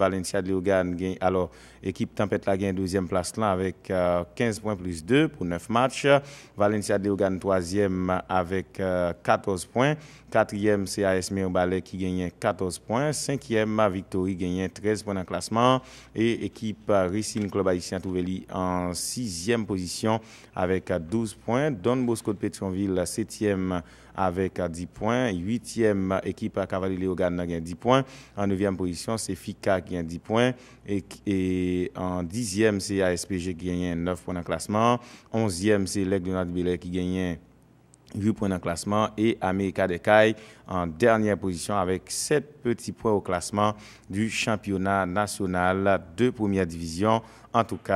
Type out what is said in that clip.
Valencia de gagne alors équipe Tempête la gagne deuxième place là avec 15 euh, points plus 2 pour 9 matchs. Valencia de troisième troisième avec 14 euh, points. Quatrième, c'est AS Ballet qui gagne 14 points. Cinquième, Victory gagne 13 points en classement et équipe euh, Racing Club Haïtien Touveli en sixième position avec 12 points. Don Bosco de Pétionville septième avec 10 points. 8e équipe Cavalier a gagne 10 points. En neuvième position c'est FICA gagne 10 points. Et, et en dixième, c'est ASPG qui gagne 9 points dans le classement. e c'est l'Aigle de qui gagne 8 points dans le classement et America Decaille en dernière position avec 7 petits points au classement du championnat national de première division. En tout cas,